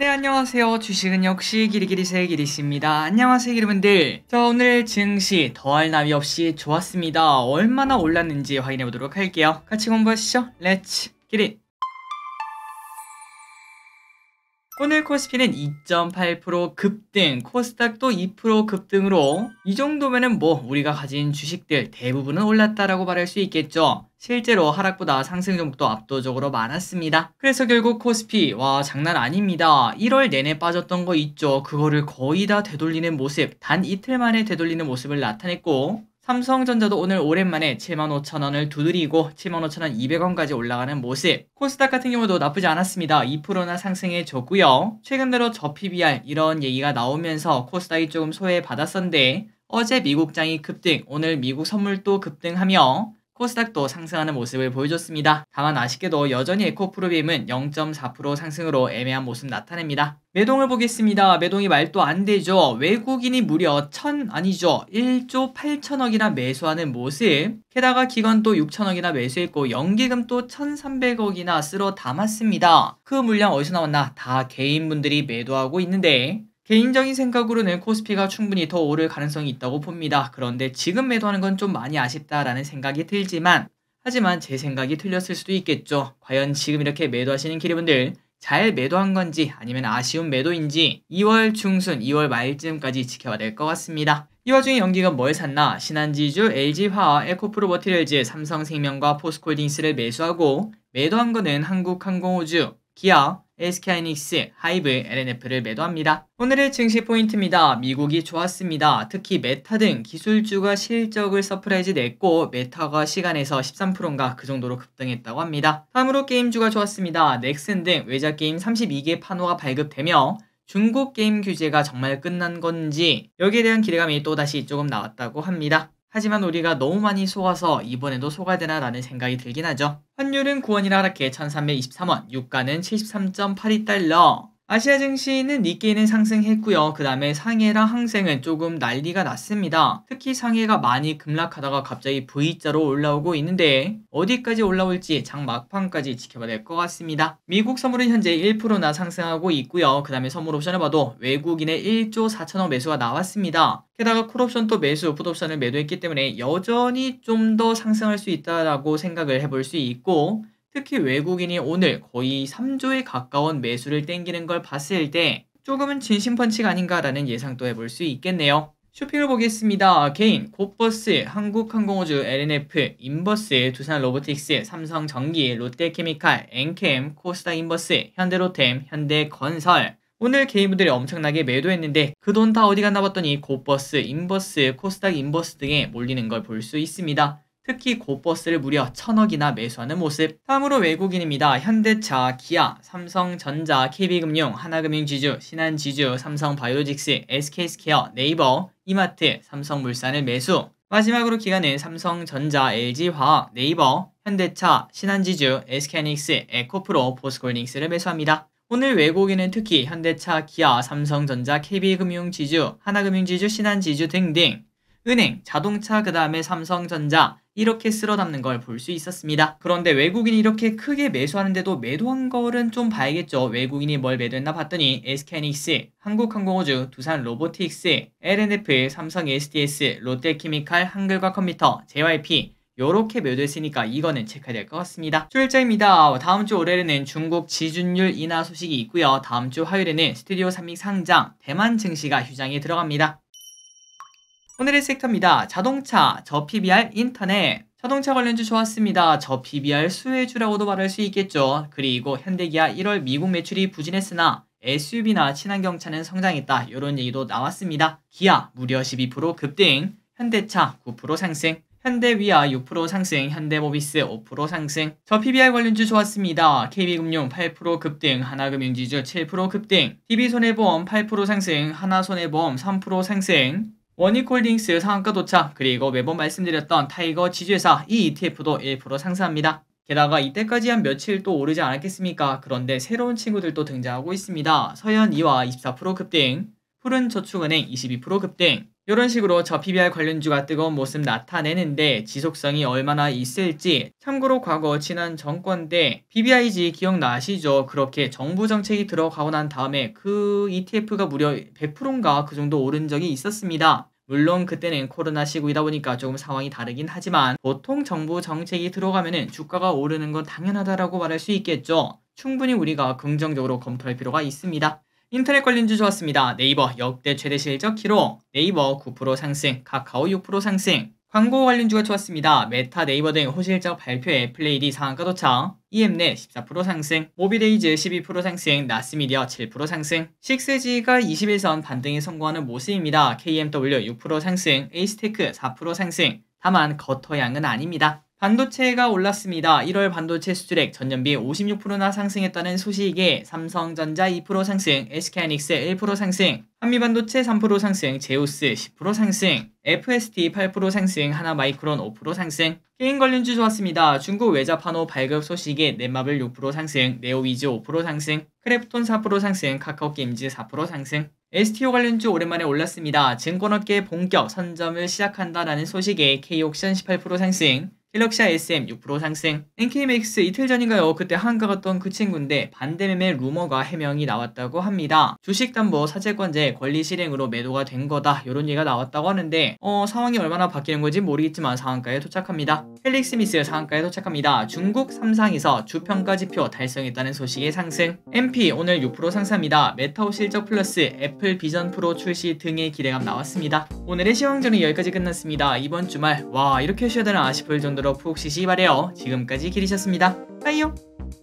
네 안녕하세요 주식은 역시 기리기리새 길이십니다 안녕하세요 여러분들자 오늘 증시 더할 나위 없이 좋았습니다 얼마나 올랐는지 확인해 보도록 할게요 같이 공부하시죠 렛츠 기릿 오늘 코스피는 2.8% 급등, 코스닥도 2% 급등으로 이 정도면은 뭐 우리가 가진 주식들 대부분은 올랐다라고 말할 수 있겠죠. 실제로 하락보다 상승 종목도 압도적으로 많았습니다. 그래서 결국 코스피 와 장난 아닙니다. 1월 내내 빠졌던 거 있죠. 그거를 거의 다 되돌리는 모습, 단 이틀 만에 되돌리는 모습을 나타냈고 삼성전자도 오늘 오랜만에 75,000원을 두드리고 75,200원까지 올라가는 모습. 코스닥 같은 경우도 나쁘지 않았습니다. 2%나 상승해줬고요. 최근 들어 저 PBR 이런 얘기가 나오면서 코스닥이 조금 소외받았었는데 어제 미국장이 급등, 오늘 미국 선물도 급등하며 코스닥도 상승하는 모습을 보여줬습니다. 다만 아쉽게도 여전히 에코프로빔은 0.4% 상승으로 애매한 모습 나타냅니다. 매동을 보겠습니다. 매동이 말도 안 되죠. 외국인이 무려 천 아니죠. 1조 8천억이나 매수하는 모습. 게다가 기관도 6천억이나 매수했고 연기금 도 1,300억이나 쓸어 담았습니다. 그 물량 어디서 나왔나? 다 개인분들이 매도하고 있는데 개인적인 생각으로는 코스피가 충분히 더 오를 가능성이 있다고 봅니다. 그런데 지금 매도하는 건 좀 많이 아쉽다라는 생각이 들지만 하지만 제 생각이 틀렸을 수도 있겠죠. 과연 지금 이렇게 매도하시는 기리분들 잘 매도한 건지 아니면 아쉬운 매도인지 2월 중순, 2월 말쯤까지 지켜봐야 될 것 같습니다. 이 와중에 연기가 뭘 샀나? 신한지주, LG화학, 에코프로 버티리즈 삼성생명과 포스코딩스를 매수하고 매도한 거는 한국항공우주, 기아, SK하이닉스, 하이브, LNF를 매도합니다. 오늘의 증시 포인트입니다. 미국이 좋았습니다. 특히 메타 등 기술주가 실적을 서프라이즈 냈고 메타가 시간에서 13%인가 그 정도로 급등했다고 합니다. 다음으로 게임주가 좋았습니다. 넥슨 등 외자 게임 32개 판호가 발급되며 중국 게임 규제가 정말 끝난 건지 여기에 대한 기대감이 또다시 조금 나왔다고 합니다. 하지만 우리가 너무 많이 속아서 이번에도 속아야 되나 라는 생각이 들긴 하죠. 환율은 9원이라 하락해 1323원, 유가는 73.82달러, 아시아 증시는 니케이는 상승했고요. 그 다음에 상해랑 항생은 조금 난리가 났습니다. 특히 상해가 많이 급락하다가 갑자기 V자로 올라오고 있는데 어디까지 올라올지 장 막판까지 지켜봐야 될 것 같습니다. 미국 선물은 현재 1%나 상승하고 있고요. 그 다음에 선물 옵션을 봐도 외국인의 1조 4천억 매수가 나왔습니다. 게다가 콜옵션도 매수, 풋옵션을 매도했기 때문에 여전히 좀 더 상승할 수 있다라고 생각을 해볼 수 있고 특히 외국인이 오늘 거의 3조에 가까운 매수를 땡기는 걸 봤을 때 조금은 진심 펀치가 아닌가라는 예상도 해볼 수 있겠네요. 쇼핑을 보겠습니다. 개인, 곱버스, 한국항공우주, LNF, 인버스, 두산로보틱스, 삼성전기, 롯데케미칼, 엔캠, 코스닥인버스, 현대로템, 현대건설. 오늘 개인분들이 엄청나게 매도했는데 그 돈 다 어디 갔나 봤더니 곱버스, 인버스, 코스닥 인버스 등에 몰리는 걸 볼 수 있습니다. 특히 고버스를 무려 천억이나 매수하는 모습. 다음으로 외국인입니다. 현대차, 기아, 삼성전자, KB금융, 하나금융지주, 신한지주, 삼성바이오직스, s k 스케어 네이버, 이마트, 삼성물산을 매수. 마지막으로 기간은 삼성전자, LG화학, 네이버, 현대차, 신한지주, SK닉스, 에코프로, 포스콜닉스를 매수합니다. 오늘 외국인은 특히 현대차, 기아, 삼성전자, KB금융지주, 하나금융지주, 신한지주 등등 은행, 자동차, 그 다음에 삼성전자, 이렇게 쓸어 담는 걸 볼 수 있었습니다. 그런데 외국인이 이렇게 크게 매수하는데도 매도한 거는 좀 봐야겠죠. 외국인이 뭘 매도했나 봤더니 SK닉스, 한국항공우주, 두산로보틱스, LNF, 삼성 SDS, 롯데케미칼, 한글과 컴퓨터, JYP, 요렇게 매도했으니까 이거는 체크해야 될 것 같습니다. 출일자입니다. 다음 주 월요일에는 중국 지준율 인하 소식이 있고요. 다음 주 화요일에는 스튜디오 3믹 상장, 대만 증시가 휴장에 들어갑니다. 오늘의 섹터입니다. 자동차, 저 PBR, 인터넷. 자동차 관련주 좋았습니다. 저 PBR 수혜주라고도 말할 수 있겠죠. 그리고 현대기아 1월 미국 매출이 부진했으나 SUV나 친환경차는 성장했다. 이런 얘기도 나왔습니다. 기아 무려 12% 급등, 현대차 9% 상승, 현대위아 6% 상승, 현대모비스 5% 상승. 저 PBR 관련주 좋았습니다. KB금융 8% 급등, 하나금융지주 7% 급등, DB손해보험 8% 상승, 하나손해보험 3% 상승, 원익홀딩스 상한가 도착 그리고 매번 말씀드렸던 타이거 지주회사 이 ETF도 1% 상승합니다. 게다가 이때까지 한 며칠 또 오르지 않았겠습니까? 그런데 새로운 친구들도 등장하고 있습니다. 서현 2와 24% 급등, 푸른 저축은행 22% 급등, 이런 식으로 저 PBR 관련주가 뜨거운 모습 나타내는데 지속성이 얼마나 있을지 참고로 과거 지난 정권 때 p b i g 기억나시죠? 그렇게 정부 정책이 들어가고 난 다음에 그 ETF가 무려 100%인가 그 정도 오른 적이 있었습니다. 물론 그때는 코로나 시국이다 보니까 조금 상황이 다르긴 하지만 보통 정부 정책이 들어가면 주가가 오르는 건 당연하다라고 말할 수 있겠죠. 충분히 우리가 긍정적으로 검토할 필요가 있습니다. 인터넷 관련주 좋았습니다. 네이버 역대 최대 실적 기록, 네이버 9% 상승, 카카오 6% 상승, 광고 관련주가 좋았습니다. 메타 네이버 등 호실적 발표에 플레이디 상한가 도착, EM넷 14% 상승, 모비데이즈 12% 상승, 나스미디어 7% 상승, 6스지가 21선 반등에 성공하는 모습입니다. KMW 6% 상승, 에이스테크 4% 상승, 다만 겉허양은 아닙니다. 반도체가 올랐습니다. 1월 반도체 수출액 전년비 56%나 상승했다는 소식에 삼성전자 2% 상승, SK하이닉스 1% 상승, 한미반도체 3% 상승, 제우스 10% 상승, FST 8% 상승, 하나마이크론 5% 상승. 게임 관련주 좋았습니다. 중국 외자판호 발급 소식에 넷마블 6% 상승, 네오위즈 5% 상승, 크래프톤 4% 상승, 카카오게임즈 4% 상승. STO 관련주 오랜만에 올랐습니다. 증권업계 본격 선점을 시작한다라는 소식에 K옥션 18% 상승, 갤럭시아 SM 6% 상승. NKMX 이틀 전인가요? 그때 한가갔던 그 친구인데 반대매매 루머가 해명이 나왔다고 합니다. 주식담보 사채권제 권리 실행으로 매도가 된 거다 이런 얘기가 나왔다고 하는데 어 상황이 얼마나 바뀌는 건지 모르겠지만 상한가에 도착합니다. 헬릭스 미스 상한가에 도착합니다. 중국 삼상에서 주평가 지표 달성했다는 소식의 상승. MP 오늘 6% 상승합니다. 메타오 실적 플러스 애플 비전 프로 출시 등의 기대감 나왔습니다. 오늘의 시황전은 여기까지 끝났습니다. 이번 주말 와 이렇게 쉬어야 되나 싶을 정도로 들어 푹 쉬시 바래요. 지금까지 기리셨습니다. 빠이요.